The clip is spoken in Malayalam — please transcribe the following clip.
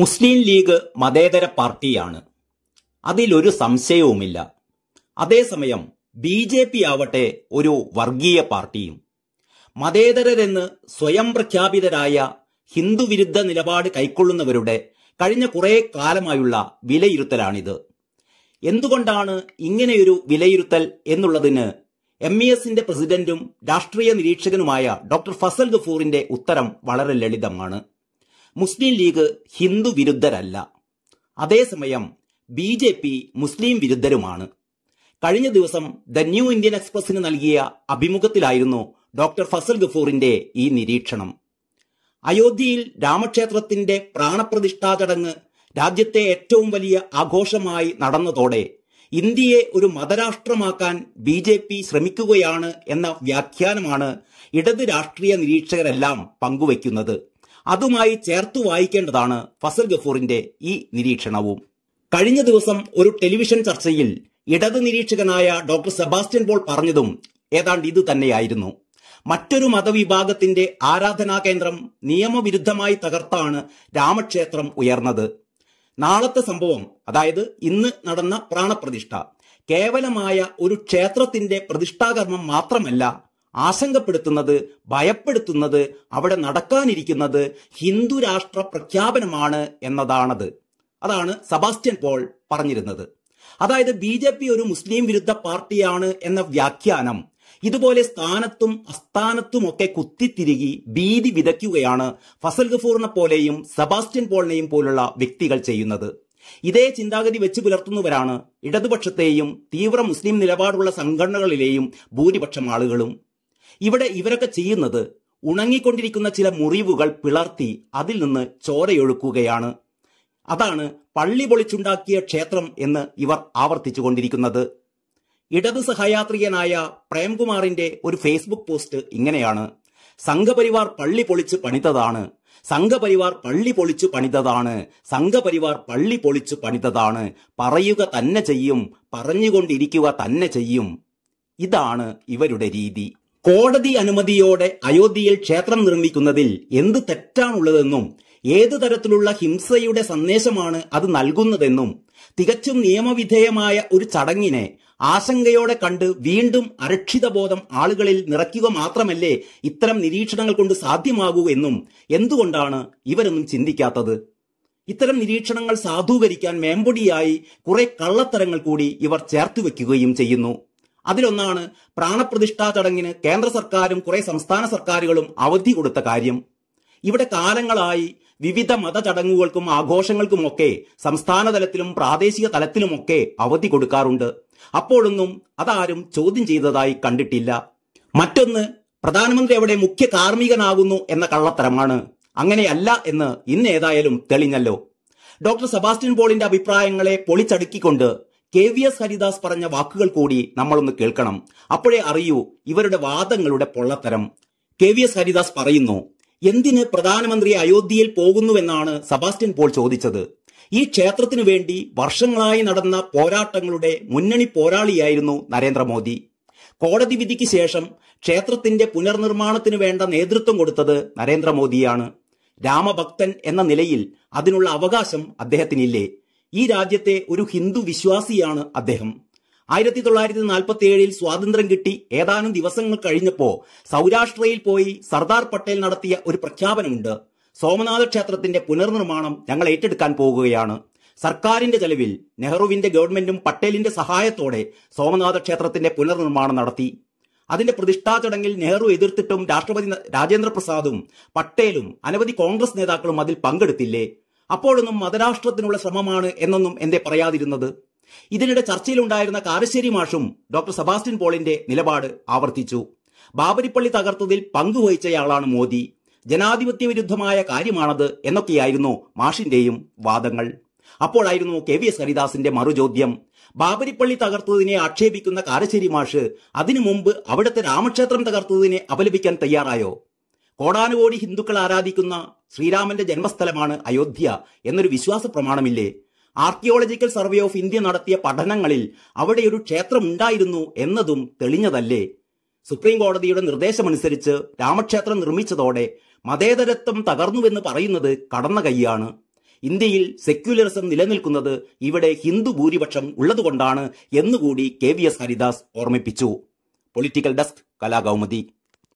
മുസ്ലിം ലീഗ് മതേതര പാർട്ടിയാണ് അതിലൊരു സംശയവുമില്ല അതേസമയം ബി ജെ പി ആവട്ടെ ഒരു വർഗീയ പാർട്ടിയും മതേതരരെന്ന് സ്വയം പ്രഖ്യാപിതരായ ഹിന്ദുവിരുദ്ധ നിലപാട് കൈക്കൊള്ളുന്നവരുടെ കഴിഞ്ഞ കുറേ കാലമായുള്ള വിലയിരുത്തലാണിത് എന്തുകൊണ്ടാണ് ഇങ്ങനെയൊരു വിലയിരുത്തൽ എന്നുള്ളതിന് എം ഇ എസിന്റെ പ്രസിഡന്റും രാഷ്ട്രീയ നിരീക്ഷകനുമായ ഡോക്ടർ ഫസൽ ഗഫൂറിന്റെ ഉത്തരം വളരെ ലളിതമാണ് മുസ്ലിം ലീഗ് ഹിന്ദു വിരുദ്ധരല്ല അതേസമയം ബി ജെ പി മുസ്ലിം വിരുദ്ധരുമാണ് കഴിഞ്ഞ ദിവസം ദ ന്യൂ ഇന്ത്യൻ എക്സ്പ്രസിന് നൽകിയ അഭിമുഖത്തിലായിരുന്നു ഡോക്ടർ ഫസൽ ഗഫൂറിന്റെ ഈ നിരീക്ഷണം അയോധ്യയിൽ രാമക്ഷേത്രത്തിന്റെ പ്രാണപ്രതിഷ്ഠാ ചടങ്ങ് രാജ്യത്തെ ഏറ്റവും വലിയ ആഘോഷമായി നടന്നതോടെ ഇന്ത്യയെ ഒരു മതരാഷ്ട്രമാക്കാൻ ബി ജെ പി ശ്രമിക്കുകയാണ് എന്ന വ്യാഖ്യാനമാണ് ഇടത് രാഷ്ട്രീയ നിരീക്ഷകരെല്ലാം പങ്കുവയ്ക്കുന്നത് അതുമായി ചേർത്തു വായിക്കേണ്ടതാണ് ഫസൽ ഗഫൂറിന്റെ ഈ നിരീക്ഷണവും കഴിഞ്ഞ ദിവസം ഒരു ടെലിവിഷൻ ചർച്ചയിൽ ഇടത് നിരീക്ഷകനായ ഡോക്ടർ സെബാസ്റ്റ്യൻ പോൾ പറഞ്ഞതും ഏതാണ്ട് ഇത് തന്നെയായിരുന്നു മറ്റൊരു മതവിഭാഗത്തിന്റെ ആരാധനാ കേന്ദ്രം നിയമവിരുദ്ധമായി തകർത്താണ് രാമക്ഷേത്രം ഉയർന്നത് നാളത്തെ സംഭവം അതായത് ഇന്ന് നടന്ന പ്രാണപ്രതിഷ്ഠ കേവലമായ ഒരു ക്ഷേത്രത്തിന്റെ പ്രതിഷ്ഠാകർമ്മം മാത്രമല്ല ആശങ്കപ്പെടുത്തുന്നത് ഭയപ്പെടുത്തുന്നത് അവിടെ നടക്കാനിരിക്കുന്നത് ഹിന്ദുരാഷ്ട്ര പ്രഖ്യാപനമാണ് എന്നതാണത് അതാണ് സബാസ്റ്റ്യൻ പോൾ പറഞ്ഞിരുന്നത് അതായത് ബി ജെ പി ഒരു മുസ്ലിം വിരുദ്ധ പാർട്ടിയാണ് എന്ന വ്യാഖ്യാനം ഇതുപോലെ സ്ഥാനത്തും അസ്ഥാനത്തും ഒക്കെ കുത്തിത്തിരുകി ഭീതി വിതയ്ക്കുകയാണ് ഫസൽ ഗഫൂറിനെ പോലെയും സബാസ്റ്റ്യൻ പോളിനെയും പോലുള്ള വ്യക്തികൾ ചെയ്യുന്നത് ഇതേ ചിന്താഗതി വെച്ച് പുലർത്തുന്നവരാണ് ഇടതുപക്ഷത്തെയും തീവ്ര മുസ്ലിം നിലപാടുള്ള സംഘടനകളിലെയും ഭൂരിപക്ഷം ആളുകളും ഇവിടെ ഇവരൊക്കെ ചെയ്യുന്നത് ഉണങ്ങിക്കൊണ്ടിരിക്കുന്ന ചില മുറിവുകൾ പിളർത്തി അതിൽ നിന്ന് ചോരയൊഴുക്കുകയാണ് അതാണ് പള്ളി പൊളിച്ചുണ്ടാക്കിയ ക്ഷേത്രം എന്ന് ഇവർ ആവർത്തിച്ചു കൊണ്ടിരിക്കുന്നത് ഇടതു സഹയാത്രികനായ പ്രേംകുമാറിന്റെ ഒരു ഫേസ്ബുക്ക് പോസ്റ്റ് ഇങ്ങനെയാണ് സംഘപരിവാർ പള്ളി പൊളിച്ച് പണിതതാണ് സംഘപരിവാർ പള്ളി പൊളിച്ച് പണിതതാണ് സംഘപരിവാർ പള്ളി പൊളിച്ച് പണിതതാണ് പറയുക തന്നെ ചെയ്യും പറഞ്ഞുകൊണ്ടിരിക്കുക തന്നെ ചെയ്യും ഇതാണ് ഇവരുടെ രീതി കോടതി അനുമതിയോടെ അയോധ്യയിൽ ക്ഷേത്രം നിർമ്മിക്കുന്നതിൽ എന്ത് തെറ്റാണുള്ളതെന്നും ഏതു തരത്തിലുള്ള ഹിംസയുടെ സന്ദേശമാണ് അത് നൽകുന്നതെന്നും തികച്ചും നിയമവിധേയമായ ഒരു ചടങ്ങിനെ ആശങ്കയോടെ കണ്ട് വീണ്ടും അരക്ഷിതബോധം ആളുകളിൽ നിറയ്ക്കുക മാത്രമല്ലേ ഇത്തരം നിരീക്ഷണങ്ങൾ കൊണ്ട് സാധ്യമാകൂ എന്നും എന്തുകൊണ്ടാണ് ഇവരൊന്നും ചിന്തിക്കാത്തത് ഇത്തരം നിരീക്ഷണങ്ങൾ സാധൂകരിക്കാൻ മേമ്പൊടിയായി കുറെ കള്ളത്തരങ്ങൾ കൂടി ഇവർ ചേർത്തുവെക്കുകയും ചെയ്യുന്നു അതിലൊന്നാണ് പ്രാണപ്രതിഷ്ഠാ ചടങ്ങിന് കേന്ദ്ര സർക്കാരും കുറെ സംസ്ഥാന സർക്കാരുകളും അവധി കൊടുത്ത കാര്യം ഇവിടെ കാലങ്ങളായി വിവിധ മത ചടങ്ങുകൾക്കും ആഘോഷങ്ങൾക്കുമൊക്കെ സംസ്ഥാന തലത്തിലും പ്രാദേശിക തലത്തിലുമൊക്കെ അവധി കൊടുക്കാറുണ്ട് അപ്പോഴൊന്നും അതാരും ചോദ്യം ചെയ്തതായി കണ്ടിട്ടില്ല മറ്റൊന്ന് പ്രധാനമന്ത്രി അവിടെ മുഖ്യ കാർമ്മികനാകുന്നു എന്ന കള്ളത്തരമാണ് അങ്ങനെയല്ല എന്ന് ഇന്ന് ഏതായാലും തെളിഞ്ഞല്ലോ ഡോക്ടർ സെബാസ്റ്റ്യൻ പോളിന്റെ അഭിപ്രായങ്ങളെ പൊളിച്ചടുക്കിക്കൊണ്ട് കെ വി എസ് ഹരിദാസ് പറഞ്ഞ വാക്കുകൾ കൂടി നമ്മളൊന്ന് കേൾക്കണം അപ്പോഴേ അറിയൂ ഇവരുടെ വാദങ്ങളുടെ പൊള്ളത്തരം കെ വി എസ് ഹരിദാസ് പറയുന്നു എന്തിന് പ്രധാനമന്ത്രി അയോധ്യയിൽ പോകുന്നുവെന്നാണ് സബാസ്റ്റ്യൻ പോൾ ചോദിച്ചത് ഈ ക്ഷേത്രത്തിനു വേണ്ടി വർഷങ്ങളായി നടന്ന പോരാട്ടങ്ങളുടെ മുന്നണി പോരാളിയായിരുന്നു നരേന്ദ്രമോദി കോടതി വിധിക്ക് ശേഷം ക്ഷേത്രത്തിന്റെ പുനർനിർമ്മാണത്തിന് വേണ്ട നേതൃത്വം കൊടുത്തത് നരേന്ദ്രമോദിയാണ് രാമഭക്തൻ എന്ന നിലയിൽ അതിനുള്ള അവകാശം അദ്ദേഹത്തിനില്ലേ ഈ രാജ്യത്തെ ഒരു ഹിന്ദു വിശ്വാസിയാണ് അദ്ദേഹം ആയിരത്തി തൊള്ളായിരത്തി നാൽപ്പത്തി ഏഴിൽ സ്വാതന്ത്ര്യം കിട്ടി ഏതാനും ദിവസങ്ങൾ കഴിഞ്ഞപ്പോൾ സൗരാഷ്ട്രയിൽ പോയി സർദാർ പട്ടേൽ നടത്തിയ ഒരു പ്രഖ്യാപനമുണ്ട് സോമനാഥ ക്ഷേത്രത്തിന്റെ പുനർനിർമ്മാണം ഞങ്ങൾ ഏറ്റെടുക്കാൻ പോകുകയാണ് സർക്കാരിന്റെ ചെലവിൽ നെഹ്റുവിന്റെ ഗവൺമെന്റും പട്ടേലിന്റെ സഹായത്തോടെ സോമനാഥ ക്ഷേത്രത്തിന്റെ പുനർനിർമ്മാണം നടത്തി അതിന്റെ പ്രതിഷ്ഠാ ചടങ്ങിൽ നെഹ്റു എതിർത്തിട്ടും രാഷ്ട്രപതി രാജേന്ദ്ര പ്രസാദും പട്ടേലും അനവധി കോൺഗ്രസ് നേതാക്കളും അതിൽ പങ്കെടുത്തില്ലേ അപ്പോഴൊന്നും മതരാഷ്ട്രത്തിനുള്ള ശ്രമമാണ് എന്നൊന്നും എന്തേ പറയാതിരുന്നത് ഇതിനിടെ ചർച്ചയിലുണ്ടായിരുന്ന കാരശ്ശേരി മാഷും ഡോക്ടർ സെബാസ്റ്റ്യൻ പോളിന്റെ നിലപാട് ആവർത്തിച്ചു ബാബരിപ്പള്ളി തകർത്തതിൽ പങ്കുവഹിച്ചയാളാണ് മോദി ജനാധിപത്യ വിരുദ്ധമായ കാര്യമാണത് എന്നൊക്കെയായിരുന്നു മാഷിന്റെയും വാദങ്ങൾ അപ്പോഴായിരുന്നു കെ വി എസ് ഹരിദാസിന്റെ മറുചോദ്യം ബാബരിപ്പള്ളി തകർത്തതിനെ ആക്ഷേപിക്കുന്ന കാരശ്ശേരി മാഷ് അതിനു മുമ്പ് അവിടുത്തെ രാമക്ഷേത്രം തകർത്തതിനെ അപലപിക്കാൻ തയ്യാറായോ കോടാനുകോടി ഹിന്ദുക്കൾ ആരാധിക്കുന്ന ശ്രീരാമന്റെ ജന്മസ്ഥലമാണ് അയോധ്യ എന്നൊരു വിശ്വാസ പ്രമാണമില്ലേ ആർക്കിയോളജിക്കൽ സർവേ ഓഫ് ഇന്ത്യ നടത്തിയ പഠനങ്ങളിൽ അവിടെ ഒരു ക്ഷേത്രമുണ്ടായിരുന്നു എന്നതും തെളിഞ്ഞതല്ലേ സുപ്രീം കോടതിയുടെ നിർദ്ദേശമനുസരിച്ച് രാമക്ഷേത്രം നിർമ്മിച്ചതോടെ മതേതരത്വം തകർന്നുവെന്ന് പറയുന്നത് കടന്ന കൈയാണ് ഇന്ത്യയിൽ സെക്യുലറിസം നിലനിൽക്കുന്നത് ഇവിടെ ഹിന്ദു ഭൂരിപക്ഷം ഉള്ളതുകൊണ്ടാണ് എന്നുകൂടി കെ വി എസ് ഹരിദാസ് ഓർമ്മിപ്പിച്ചു പൊളിറ്റിക്കൽ ഡെസ്ക് കലാകൗമുദി